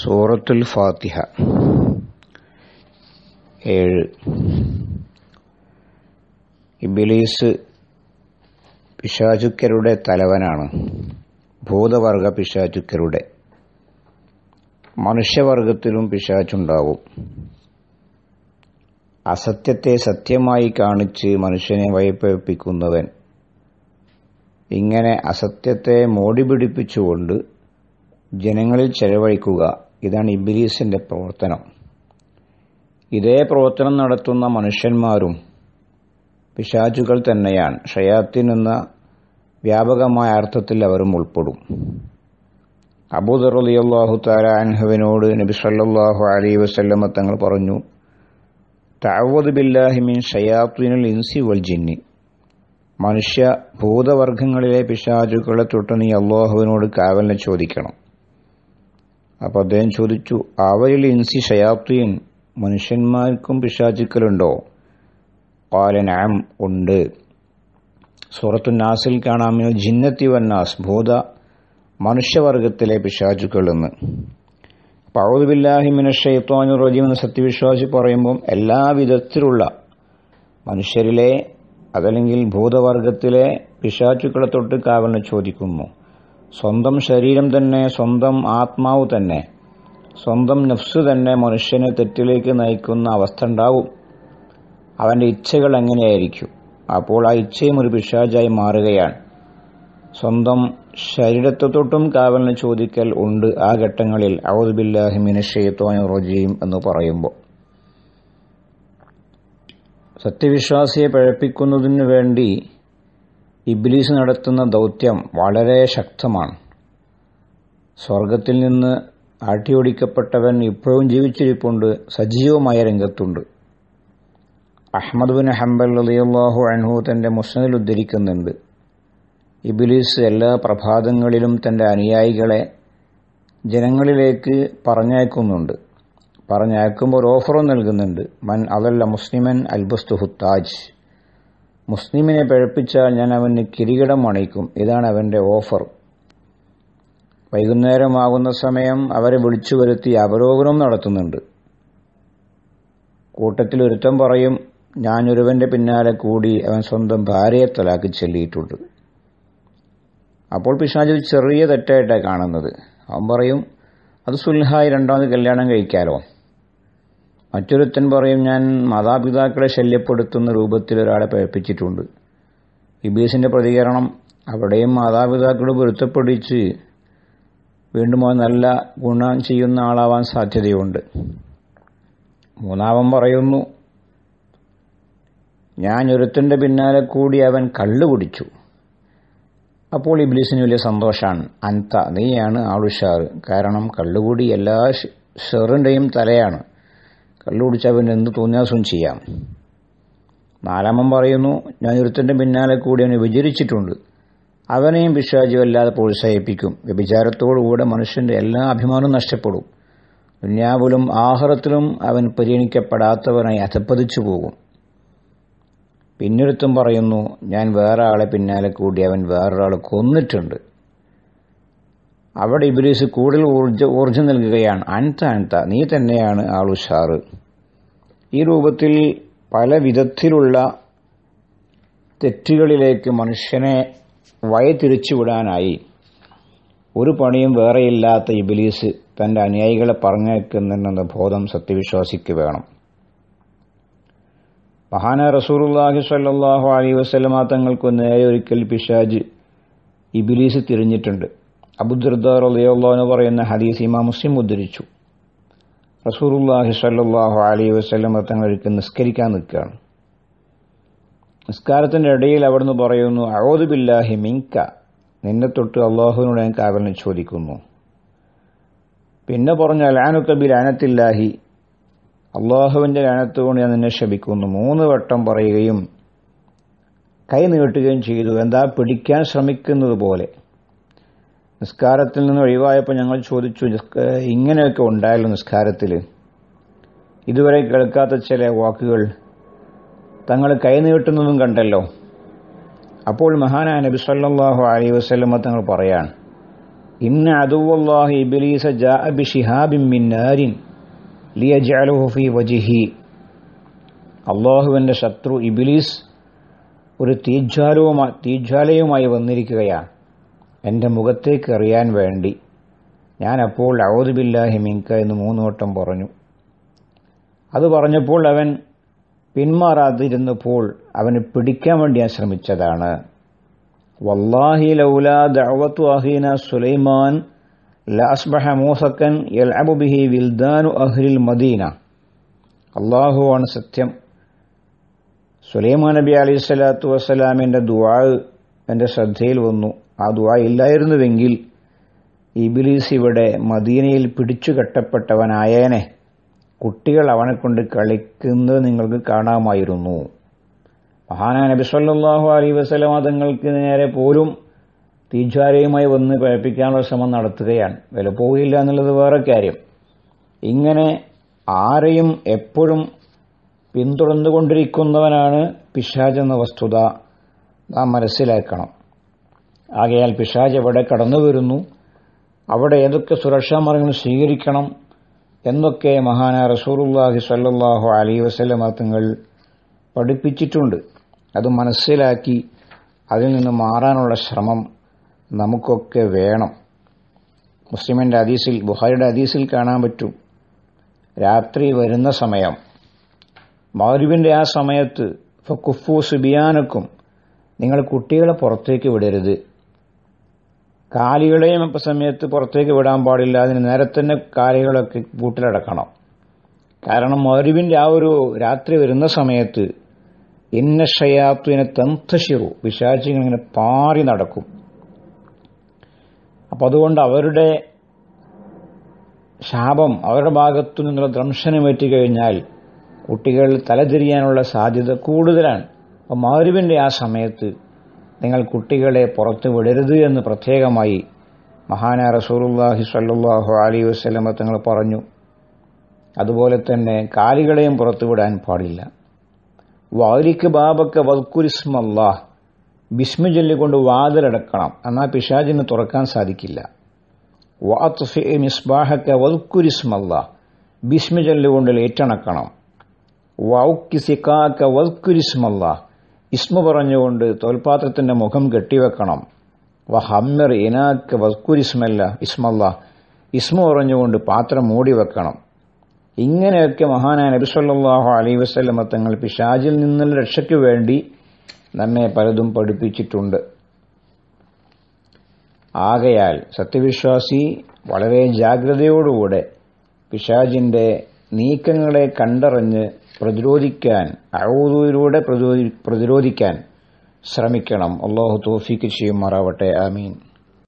സൂറത്തുൽ ഫാത്തിഹ ഏഴ് ഇബിലീസ് പിശാചുക്കരുടെ തലവനാണ് ഭൂതവർഗ പിശാചുക്കരുടെ മനുഷ്യവർഗത്തിലും പിശാചുണ്ടാവും അസത്യത്തെ സത്യമായി കാണിച്ച് മനുഷ്യനെ വയപ്പിക്കുന്നവൻ ഇങ്ങനെ അസത്യത്തെ മോടിപിടിപ്പിച്ചുകൊണ്ട് ജനങ്ങളിൽ ചെലവഴിക്കുക ഇതാണ് ഇബിലീസിന്റെ പ്രവർത്തനം ഇതേ പ്രവർത്തനം നടത്തുന്ന മനുഷ്യന്മാരും പിശാചുകൾ തന്നെയാണ് ഷയാത്തിൻ എന്ന വ്യാപകമായ അർത്ഥത്തിൽ അവരും ഉൾപ്പെടും അബൂദറുദിയല്ലാഹു അള്ളാഹു താരാൻഹുവിനോട് നബി സല്ലാഹു അലൈ വസല്ലമ തങ്ങൾ പറഞ്ഞു താവത് ബില്ലാഹിമിൻ മിൻ ഇൻസി വൽ ജിന്നി മനുഷ്യ ഭൂതവർഗങ്ങളിലെ പിശാചുക്കളെ തൊട്ട് നീ അള്ളാഹുവിനോട് കാവലിനെ ചോദിക്കണം അപ്പോൾ അദ്ദേഹം ചോദിച്ചു അവയിൽ ഇൻസി ഷയാത്തീൻ മനുഷ്യന്മാർക്കും പിശാചിക്കലുണ്ടോ പാലനാം ഉണ്ട് സൂറത്തു നാസിൽ കാണാമോ ജിന്നത്തി വന്നാസ് ഭൂത മനുഷ്യവർഗത്തിലെ പിശാചുക്കളെന്ന് പഴുതുബില്ലാഹിമിന ഷെയ്ത്തോനു റജീമെന്ന് സത്യവിശ്വാസി പറയുമ്പം എല്ലാ വിധത്തിലുള്ള മനുഷ്യരിലെ അതല്ലെങ്കിൽ ഭൂതവർഗത്തിലെ പിശാചുക്കളെ തൊട്ട് കാവലിനെ ചോദിക്കുന്നു സ്വന്തം ശരീരം തന്നെ സ്വന്തം ആത്മാവ് തന്നെ സ്വന്തം നഫ്സ് തന്നെ മനുഷ്യനെ തെറ്റിലേക്ക് നയിക്കുന്ന അവസ്ഥ ഉണ്ടാവും അവൻ്റെ ഇച്ഛകൾ എങ്ങനെയായിരിക്കും അപ്പോൾ ആ ഇച്ഛയും ഒരു പിശാചായി മാറുകയാണ് സ്വന്തം ശരീരത്വത്തോട്ടും കാവലിന് ചോദിക്കൽ ഉണ്ട് ആ ഘട്ടങ്ങളിൽ ഔദുബില്ലാഹി മിനഷെയ്ത്തോൻ റോജിയും എന്ന് പറയുമ്പോൾ സത്യവിശ്വാസിയെ പഴപ്പിക്കുന്നതിനു വേണ്ടി ഇബ്ലീസ് നടത്തുന്ന ദൗത്യം വളരെ ശക്തമാണ് സ്വർഗത്തിൽ നിന്ന് ആട്ടിയോടിക്കപ്പെട്ടവൻ ഇപ്പോഴും ജീവിച്ചിരിപ്പുണ്ട് സജീവമായ രംഗത്തുണ്ട് അഹമ്മദ് ബിൻ ഹംബൽ അലിയല്ലാഹു അൻഹു തൻ്റെ മുസ്ലിൽ ഉദ്ധരിക്കുന്നുണ്ട് ഇബിലീസ് എല്ലാ പ്രഭാതങ്ങളിലും തന്റെ അനുയായികളെ ജനങ്ങളിലേക്ക് പറഞ്ഞയക്കുന്നുണ്ട് പറഞ്ഞയക്കുമ്പോൾ ഓഫറും നൽകുന്നുണ്ട് മൻ അതല്ല മുസ്ലിമൻ അൽബസ്തു ഹുത്താജ് മുസ്ലിമിനെ പിഴപ്പിച്ചാൽ ഞാൻ അവന് കിരീടം അണിയിക്കും ഇതാണ് അവന്റെ ഓഫർ വൈകുന്നേരമാകുന്ന സമയം അവരെ വിളിച്ചു വരുത്തി അവലോകനം നടത്തുന്നുണ്ട് കൂട്ടത്തിൽ ഒരുത്തം പറയും ഞാനൊരുവൻ്റെ പിന്നാലെ കൂടി അവൻ സ്വന്തം ഭാര്യയെ തലാക്കി ചെല്ലിയിട്ടുണ്ട് അപ്പോൾ പിശാജ് ചെറിയ തെറ്റായിട്ടാണ് കാണുന്നത് അവൻ പറയും അത് സുൽഹായി രണ്ടാമത് കല്യാണം കഴിക്കാലോ മറ്റൊരുത്തൻ പറയും ഞാൻ മാതാപിതാക്കളെ ശല്യപ്പെടുത്തുന്ന രൂപത്തിൽ ഒരാളെ പഴപ്പിച്ചിട്ടുണ്ട് ഇബീസിൻ്റെ പ്രതികരണം അവിടെയും മാതാപിതാക്കളെ പൊരുത്തപ്പെടിച്ച് വീണ്ടും അവൻ നല്ല ഗുണം ചെയ്യുന്ന ആളാവാൻ സാധ്യതയുണ്ട് മൂന്നാമൻ പറയുന്നു ഞാൻ ഒരുത്തൻ്റെ പിന്നാലെ കൂടി അവൻ കള്ളു കുടിച്ചു അപ്പോൾ ഇബ്ലീസിന് വലിയ സന്തോഷമാണ് അന്ത നീയാണ് ആളുഷാറ് കാരണം കള്ളുകൂടി എല്ലാ ഷെറിൻ്റെയും തലയാണ് കള്ളുപിടിച്ചാൽ പിന്നെ എന്ത് തോന്നിയാസും ചെയ്യാം നാലാമൻ പറയുന്നു ഞാൻ ഒരുത്തൻ്റെ പിന്നാലെ കൂടി അവനെ വിചരിച്ചിട്ടുണ്ട് അവനെയും പിശാചി വല്ലാതെ പ്രോത്സാഹിപ്പിക്കും വ്യഭിചാരത്തോടുകൂടെ മനുഷ്യന്റെ എല്ലാ അഭിമാനവും നഷ്ടപ്പെടും ദുന്യാവിലും ആഹാരത്തിലും അവൻ പരിഗണിക്കപ്പെടാത്തവനായി അധപ്പതിച്ചു പോകും പിന്നൊരുത്തും പറയുന്നു ഞാൻ വേറെ ആളെ പിന്നാലെ കൂടി അവൻ വേറൊരാൾ കൊന്നിട്ടുണ്ട് അവിടെ ഇബിലീസ് കൂടുതൽ ഊർജ ഊർജം നൽകുകയാണ് അൻത അൻത നീ തന്നെയാണ് ആൾ ഈ രൂപത്തിൽ പല വിധത്തിലുള്ള തെറ്റുകളിലേക്ക് മനുഷ്യനെ വഴിതിരിച്ചുവിടാനായി ഒരു പണിയും വേറെയില്ലാത്ത ഇബിലീസ് തന്റെ അനുയായികളെ പറഞ്ഞേക്കുന്നെന്ന ബോധം സത്യവിശ്വാസിക്ക് വേണം മഹാന റസൂറുല്ലാഹി സല്ലാഹു അലി വസ്ലമാ തങ്ങൾക്ക് നേരെ ഒരിക്കൽ പിശാജ് ഇബിലീസ് തിരിഞ്ഞിട്ടുണ്ട് അബുദുർദാർ അലിയുള്ളവെന്ന് പറയുന്ന ഹദീസ് ഇമാ മുസ്ലിം ഉദ്ധരിച്ചു റസൂറുല്ലാഹി സല്ലാഹു അലി വസ്ലം ഒരിക്കൽ നിസ്കരിക്കാൻ നിൽക്കുകയാണ് നിസ്കാരത്തിൻ്റെ ഇടയിൽ അവിടുന്ന് പറയുന്നു അഴോദുബില്ലാഹി മിങ്ക നിന്നെ തൊട്ട് അള്ളാഹുവിനോട് ഞാൻ കാവലിനെ ചോദിക്കുന്നു പിന്നെ പറഞ്ഞ ലാനുക്കബി ലാനത്തില്ലാഹി അള്ളാഹുവിൻ്റെ ലാനത്തുകൊണ്ട് ഞാൻ നിന്നെ ശപിക്കുന്നു മൂന്ന് വട്ടം പറയുകയും കൈ നീട്ടുകയും ചെയ്തു എന്താ പിടിക്കാൻ ശ്രമിക്കുന്നത് പോലെ നിസ്കാരത്തിൽ നിന്ന് ഒഴിവായപ്പോൾ ഞങ്ങൾ ചോദിച്ചു ഇങ്ങനെയൊക്കെ ഉണ്ടായല്ലോ നിസ്കാരത്തിൽ ഇതുവരെ കേൾക്കാത്ത ചില വാക്കുകൾ തങ്ങൾ കൈനീട്ടുന്നതും കണ്ടല്ലോ അപ്പോൾ മഹാനായ നബി സല്ലാഹു അലൈ വസ്ലമ തങ്ങൾ പറയാണ് ഇന്ന അതുവല്ലാഹി ഇബിലീസ ജാ ബി ഫീ വജിഹി അള്ളാഹുവിൻ്റെ ശത്രു ഇബിലീസ് ഒരു തീജ്വാലവുമായി തീജ്വാലയുമായി വന്നിരിക്കുകയാണ് എൻ്റെ മുഖത്തേക്ക് അറിയാൻ വേണ്ടി ഞാൻ അപ്പോൾ ഔദുബില്ലാഹി മിങ്ക എന്ന് മൂന്നുവട്ടം പറഞ്ഞു അത് പറഞ്ഞപ്പോൾ അവൻ പിന്മാറാതിരുന്നപ്പോൾ അവനെ പിടിക്കാൻ വേണ്ടി ഞാൻ ശ്രമിച്ചതാണ് വല്ലാഹി ലൗലാ ദഅവത്തു അഹീന സുലൈമാൻ ലഅസ്ബഹ മൂസക്കൻ യൽഅബു ബിഹി വിൽദാനു അഹ്ലിൽ മദീന അള്ളാഹുവാണ് സത്യം സുലൈമാൻ നബി അലൈഹി സ്വലാത്തു വസ്സലാമിൻ്റെ ദുവാ എൻ്റെ ശ്രദ്ധയിൽ വന്നു ആ ദുആ ഇല്ലായിരുന്നുവെങ്കിൽ ഇബിലീസ് ഇവിടെ മദീനയിൽ പിടിച്ചു കെട്ടപ്പെട്ടവനായേനെ കുട്ടികൾ അവനെ കൊണ്ട് കളിക്കുന്നത് നിങ്ങൾക്ക് കാണാമായിരുന്നു മഹാനാ നബി സല്ലാഹു അലൈ വസ്ലമ തങ്ങൾക്ക് നേരെ പോലും തീജ്വാരയുമായി വന്ന് പഴപ്പിക്കാനുള്ള ശ്രമം നടത്തുകയാണ് വില പോവുകയില്ല എന്നുള്ളത് വേറെ കാര്യം ഇങ്ങനെ ആരെയും എപ്പോഴും പിന്തുടർന്നുകൊണ്ടിരിക്കുന്നവനാണ് എന്ന വസ്തുത നാം മനസ്സിലാക്കണം ആകയാൽ പിശാജ് എവിടെ കടന്നു വരുന്നു അവിടെ ഏതൊക്കെ സുരക്ഷാ മാർഗങ്ങൾ സ്വീകരിക്കണം എന്നൊക്കെ മഹാന റസൂറുല്ലാഹി സല്ലാഹു അലി വസ്ലമ തങ്ങൾ പഠിപ്പിച്ചിട്ടുണ്ട് അത് മനസ്സിലാക്കി അതിൽ നിന്ന് മാറാനുള്ള ശ്രമം നമുക്കൊക്കെ വേണം മുസ്ലിമിൻ്റെ അതീസിൽ ബുഹാരിയുടെ അതീസിൽ കാണാൻ പറ്റും രാത്രി വരുന്ന സമയം മൗരുവിൻ്റെ ആ സമയത്ത് കുഫു സുബിയാനക്കും നിങ്ങൾ കുട്ടികളെ പുറത്തേക്ക് വിടരുത് കാലികളെയും ഇപ്പം സമയത്ത് പുറത്തേക്ക് വിടാൻ പാടില്ല അതിന് നേരെ തന്നെ കാലികളൊക്കെ കൂട്ടിലടക്കണം കാരണം മരുവിൻ്റെ ആ ഒരു രാത്രി വരുന്ന സമയത്ത് ഇന്ന ഷയാത്വിനെ തന്തശിറു വിശാചികൾ ഇങ്ങനെ പാറി നടക്കും അപ്പം അതുകൊണ്ട് അവരുടെ ശാപം അവരുടെ ഭാഗത്തു നിന്നുള്ള ദംശനമേറ്റ് കഴിഞ്ഞാൽ കുട്ടികൾ തലതിരിയാനുള്ള സാധ്യത കൂടുതലാണ് അപ്പം മരുവിൻ്റെ ആ സമയത്ത് നിങ്ങൾ കുട്ടികളെ പുറത്തു വിടരുത് എന്ന് പ്രത്യേകമായി മഹാന റസൂലുല്ലാഹി സല്ലാഹു അലി വസ്ലമ തങ്ങൾ പറഞ്ഞു അതുപോലെ തന്നെ കാലികളെയും പുറത്തുവിടാൻ പാടില്ല വാരിക്ക് ബാബക്ക വൽക്കുരിസ്മല്ലാഹ് ബിസ്മി ചൊല്ലിക്കൊണ്ട് വാതിലടക്കണം എന്നാൽ പിശാജിന് തുറക്കാൻ സാധിക്കില്ല വാത്ഫി മിസ്ബാഹക്ക വൽക്കുരിസ്മല്ലാഹ് ബിസ്മി ചൊല്ലുകൊണ്ട് ലേറ്റണക്കണം വൗക്കിസിക്കാക്ക വൽക്കുരിസ്മല്ലാഹ് ഇസ്മു പറഞ്ഞുകൊണ്ട് തോൽപാത്രത്തിന്റെ മുഖം കെട്ടിവെക്കണം വ ഹമ്മർ ഇനാക്ക് വസ്കുരിസ്മല്ല ഇസ്മല്ല ഇസ്മു പറഞ്ഞുകൊണ്ട് പാത്രം മൂടി വെക്കണം ഇങ്ങനെയൊക്കെ മഹാനായ നബിസ്വല്ലാഹു അലൈ വസ്ലമ തങ്ങൾ പിശാചിൽ നിന്നുള്ള രക്ഷയ്ക്ക് വേണ്ടി നമ്മെ പലതും പഠിപ്പിച്ചിട്ടുണ്ട് ആകയാൽ സത്യവിശ്വാസി വളരെ ജാഗ്രതയോടുകൂടെ പിശാജിന്റെ നീക്കങ്ങളെ കണ്ടറിഞ്ഞ് പ്രതിരോധിക്കാൻ അഴൂതിലൂടെ പ്രതിരോധിക്കാൻ ശ്രമിക്കണം അള്ളാഹു തോഫിക്ക് മാറാവട്ടെ ആമീൻ